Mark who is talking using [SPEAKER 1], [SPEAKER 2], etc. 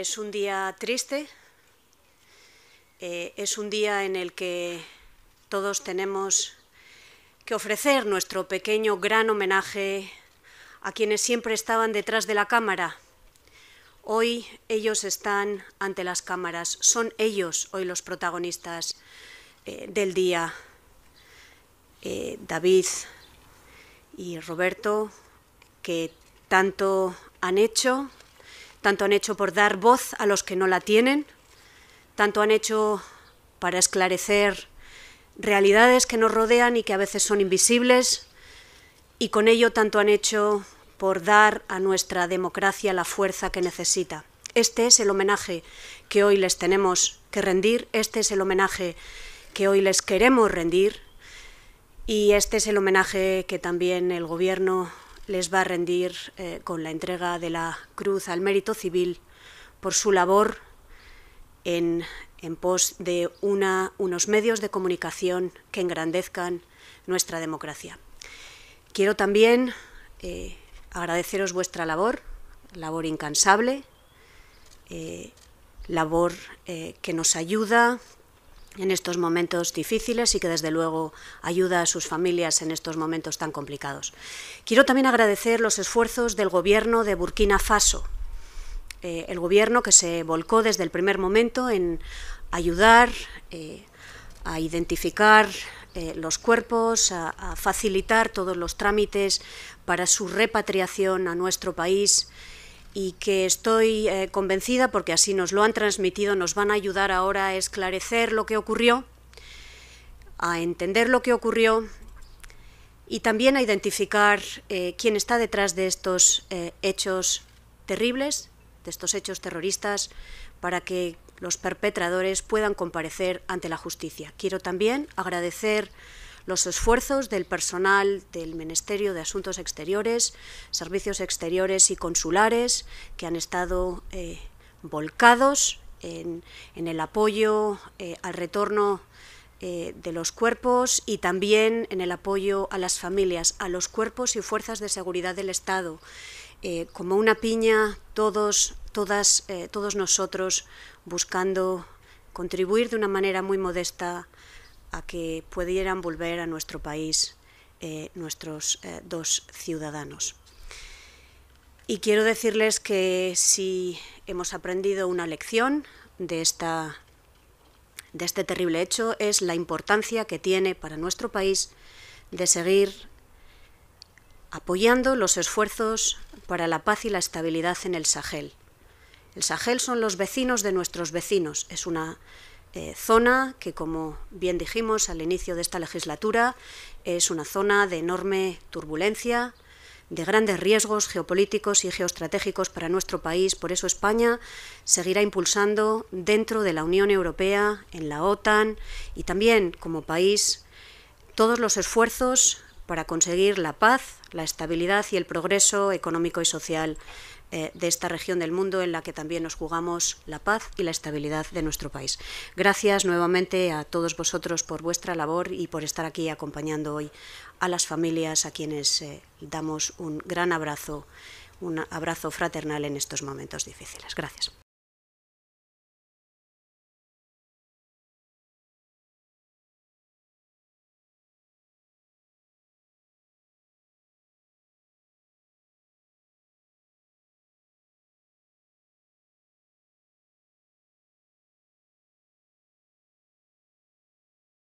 [SPEAKER 1] Es un día triste, eh, es un día en el que todos tenemos que ofrecer nuestro pequeño gran homenaje a quienes siempre estaban detrás de la cámara. Hoy ellos están ante las cámaras, son ellos hoy los protagonistas eh, del día. Eh, David y Roberto, que tanto han hecho tanto han hecho por dar voz a los que no la tienen, tanto han hecho para esclarecer realidades que nos rodean y que a veces son invisibles, y con ello tanto han hecho por dar a nuestra democracia la fuerza que necesita. Este es el homenaje que hoy les tenemos que rendir, este es el homenaje que hoy les queremos rendir y este es el homenaje que también el Gobierno les va a rendir eh, con la entrega de la cruz al mérito civil por su labor en, pos de una, unos medios de comunicación que engrandezcan nuestra democracia. Quiero también eh, agradeceros vuestra labor, labor incansable, eh, labor que nos ayuda, en estos momentos difíciles y que desde luego ayuda a sus familias en estos momentos tan complicados. Quiero también agradecer los esfuerzos del Gobierno de Burkina Faso, eh, el Gobierno que se volcó desde el primer momento en ayudar eh, a identificar eh, los cuerpos, a facilitar todos los trámites para su repatriación a nuestro país y que estoy eh, convencida, porque así nos lo han transmitido, nos van a ayudar ahora a esclarecer lo que ocurrió, a entender lo que ocurrió y también a identificar eh, quién está detrás de estos eh, hechos terribles, de estos hechos terroristas, para que los perpetradores puedan comparecer ante la justicia. Quiero también agradecer los esfuerzos del personal del Ministerio de Asuntos Exteriores, Servicios Exteriores y Consulares, que han estado eh, volcados en, el apoyo eh, al retorno eh, de los cuerpos y también en el apoyo a las familias, a los cuerpos y fuerzas de seguridad del Estado. como una piña, todos, todas, todos nosotros buscando contribuir de una manera muy modesta a que pudieran volver a nuestro país eh, nuestros eh, dos ciudadanos. Y quiero decirles que si hemos aprendido una lección de, esta, de este terrible hecho es la importancia que tiene para nuestro país de seguir apoyando los esfuerzos para la paz y la estabilidad en el Sahel. El Sahel son los vecinos de nuestros vecinos, es una eh, zona que, como bien dijimos al inicio de esta legislatura, es una zona de enorme turbulencia, de grandes riesgos geopolíticos y geoestratégicos para nuestro país. Por eso España seguirá impulsando dentro de la Unión Europea, en la OTAN y también como país todos los esfuerzos para conseguir la paz, la estabilidad y el progreso económico y social eh, de esta región del mundo en la que también nos jugamos la paz y la estabilidad de nuestro país. Gracias nuevamente a todos vosotros por vuestra labor y por estar aquí acompañando hoy a las familias a quienes eh, damos un gran abrazo, un abrazo fraternal en estos momentos difíciles. Gracias.